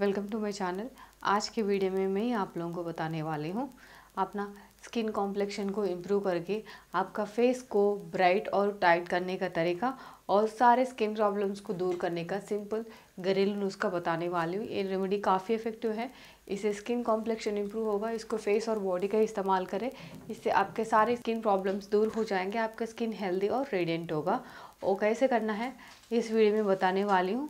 welcome to my channel आज के video में मैं आप लोगों को बताने वाली हूँ अपना स्किन कॉम्प्लेक्शन को इम्प्रूव करके आपका फेस को ब्राइट और टाइट करने का तरीका और सारे स्किन प्रॉब्लम्स को दूर करने का सिंपल घरेलू नुस्खा बताने वाली हूँ ये रेमेडी काफ़ी इफेक्टिव है इससे स्किन कॉम्प्लेक्शन इम्प्रूव होगा इसको फेस और बॉडी का इस्तेमाल करें इससे आपके सारे स्किन प्रॉब्लम्स दूर हो जाएंगे आपका स्किन हेल्दी और रेडियंट होगा और कैसे करना है इस वीडियो में बताने वाली हूँ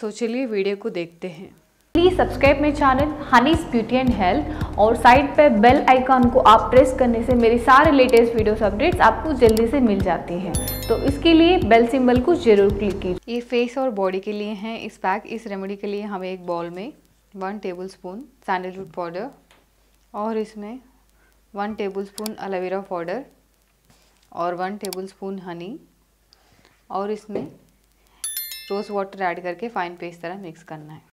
सोचिए तो वीडियो को देखते हैं प्लीज़ सब्सक्राइब मेरे channel Honey's beauty and health और साइड पे बेल आइकॉन को आप प्रेस करने से मेरे सारे लेटेस्ट वीडियोस अपडेट्स आपको जल्दी से मिल जाती हैं तो इसके लिए बेल सिंबल को जरूर क्लिक कीजिए ये फेस और बॉडी के लिए हैं इस पैक इस रेमेडी के लिए हमें एक बॉल में one tablespoon sandalwood powder और इसमें one tablespoon aloe vera powder और वन टेबल स्पून हनी और इसमें रोज़ वाटर ऐड करके फाइन पेस्ट तरह मिक्स करना है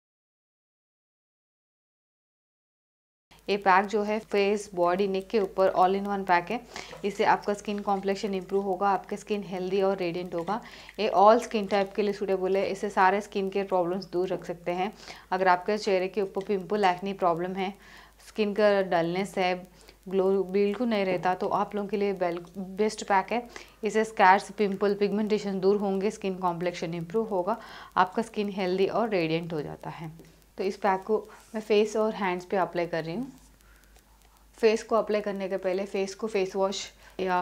ये पैक जो है फेस बॉडी नेक के ऊपर ऑल इन वन पैक है इससे आपका स्किन कॉम्प्लेक्शन इंप्रूव होगा आपके स्किन हेल्दी और रेडियंट होगा ये ऑल स्किन टाइप के लिए सूटेबल है इससे सारे स्किन के प्रॉब्लम्स दूर रख सकते हैं अगर आपके चेहरे के ऊपर पिम्पल एक्नी प्रॉब्लम है स्किन का डलनेस है ग्लो बिल्कुल नहीं रहता तो आप लोगों के लिए बेल बेस्ट पैक है इसे स्कैर्स पिंपल पिगमेंटेशन दूर होंगे स्किन कॉम्प्लेक्शन इंप्रूव होगा आपका स्किन हेल्दी और रेडियंट हो जाता है तो इस पैक को मैं फेस और हैंड्स पे अप्लाई कर रही हूँ फेस को अप्लाई करने के पहले फेस को फेस वॉश या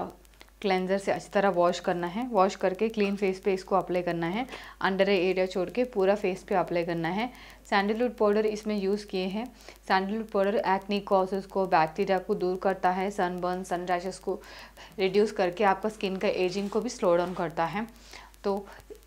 क्लेंजर से अच्छी तरह वॉश करना है वॉश करके क्लीन फेस पे इसको अप्लाई करना है अंडर एरिया छोड़ के पूरा फेस पे अप्लाई करना है सैंडलवुड पाउडर इसमें यूज़ किए हैं सैंडलवुड पाउडर एक्नी कॉसेस को बैक्टीरिया को दूर करता है सनबर्न सन रैशेस को रिड्यूस करके आपका स्किन का एजिंग को भी स्लो डाउन करता है तो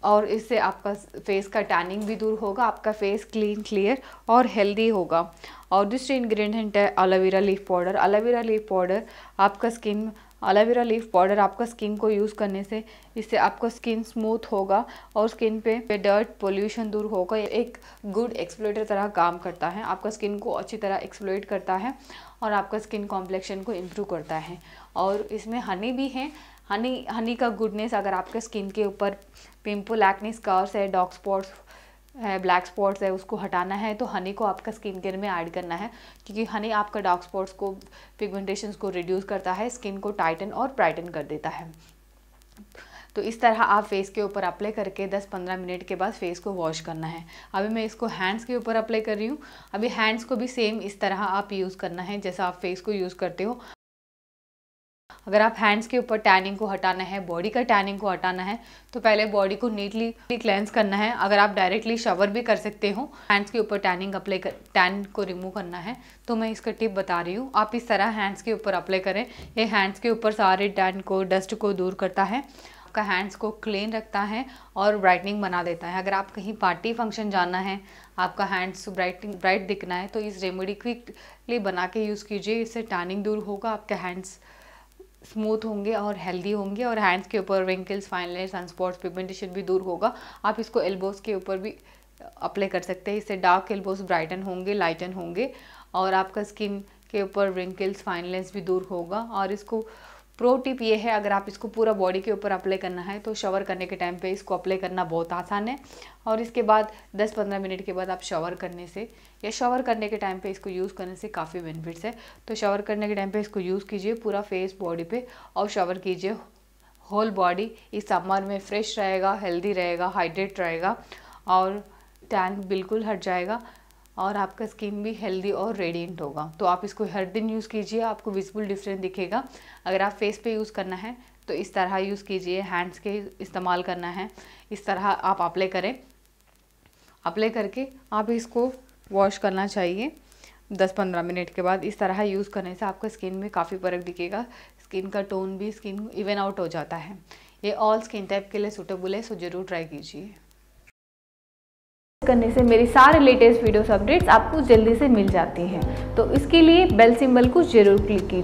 और इससे आपका फेस का टैनिंग भी दूर होगा आपका फेस क्लीन क्लियर और हेल्दी होगा और दूसरे इंग्रेडिएंट है aloe vera leaf powder aloe vera leaf powder आपका स्किन एलोवेरा लीफ पाउडर आपका स्किन को यूज़ करने से इससे आपका स्किन स्मूथ होगा और स्किन पे डर्ट पोल्यूशन दूर होगा एक गुड एक्सप्लोटर तरह काम करता है आपका स्किन को अच्छी तरह एक्सप्लोइट करता है और आपका स्किन कॉम्प्लेक्शन को इम्प्रूव करता है और इसमें हनी भी है हनी हनी का गुडनेस अगर आपके स्किन के ऊपर पिंपल एक्ने स्कर्स है डार्क स्पॉट्स है ब्लैक स्पॉट्स है उसको हटाना है तो हनी को आपका स्किन केयर में ऐड करना है क्योंकि हनी आपका डार्क स्पॉट्स को पिगमेंटेशन को रिड्यूस करता है स्किन को टाइटन और ब्राइटन कर देता है तो इस तरह आप फेस के ऊपर अप्लाई करके 10-15 मिनट के बाद फेस को वॉश करना है अभी मैं इसको हैंड्स के ऊपर अप्लाई कर रही हूँ अभी हैंड्स को भी सेम इस तरह आप यूज़ करना है जैसा आप फेस को यूज़ करते हो अगर आप हैंड्स के ऊपर टैनिंग को हटाना है बॉडी का टैनिंग को हटाना है तो पहले बॉडी को नीटली क्लेंस करना है अगर आप डायरेक्टली शवर भी कर सकते हो हैंड्स के ऊपर टैनिंग अप्लाई कर टैन को रिमूव करना है तो मैं इसका टिप बता रही हूँ आप इस तरह हैंड्स के ऊपर अप्लाई करें ये हैंड्स के ऊपर सारे टैन को डस्ट को दूर करता है आपका हैंड्स को क्लीन रखता है और ब्राइटनिंग बना देता है अगर आप कहीं पार्टी फंक्शन जाना है आपका हैंड्स ब्राइट ब्राइट दिखना है तो इस रेमेडी क्विकली बना के यूज़ कीजिए इससे टैनिंग दूर होगा आपके हैंड्स स्मूथ होंगे और हेल्दी होंगे और हैंड्स के ऊपर रिंकल्स फाइनल सनस्पॉट्स पिगमेंटेशन भी दूर होगा आप इसको एल्बोज के ऊपर भी अप्लाई uh, कर सकते हैं इससे डार्क एल्बोज ब्राइटन होंगे लाइटन होंगे और आपका स्किन के ऊपर रिंकल्स फाइनलेंस भी दूर होगा और इसको प्रो टिप ये है अगर आप इसको पूरा बॉडी के ऊपर अप्लाई करना है तो शॉवर करने के टाइम पे इसको अप्लाई करना बहुत आसान है और इसके बाद 10-15 मिनट के बाद आप शॉवर करने से या शॉवर करने के टाइम पे इसको यूज़ करने से काफ़ी बेनिफिट्स है तो शॉवर करने के टाइम पे इसको यूज़ कीजिए पूरा फेस बॉडी पर और शॉवर कीजिए होल बॉडी इस समर में फ्रेश रहेगा हेल्दी रहेगा हाइड्रेट रहेगा और टैंक बिल्कुल हट जाएगा और आपका स्किन भी हेल्दी और रेडियंट होगा तो आप इसको हर दिन यूज़ कीजिए आपको विजिबल डिफरेंस दिखेगा अगर आप फेस पे यूज़ करना है तो इस तरह यूज़ कीजिए हैंड्स के इस्तेमाल करना है इस तरह आप अप्लाई करें अप्लाई करके आप इसको वॉश करना चाहिए दस पंद्रह मिनट के बाद इस तरह यूज़ करने से आपका स्किन में काफ़ी फ़र्क दिखेगा स्किन का टोन भी स्किन इवन आउट हो जाता है ये ऑल स्किन टाइप के लिए सूटेबल है सो ज़रूर ट्राई कीजिए करने से मेरी सारे लेटेस्ट वीडियोस अपडेट्स आपको जल्दी से मिल जाती हैं तो इसके लिए बेल सिंबल को ज़रूर क्लिक कीजिए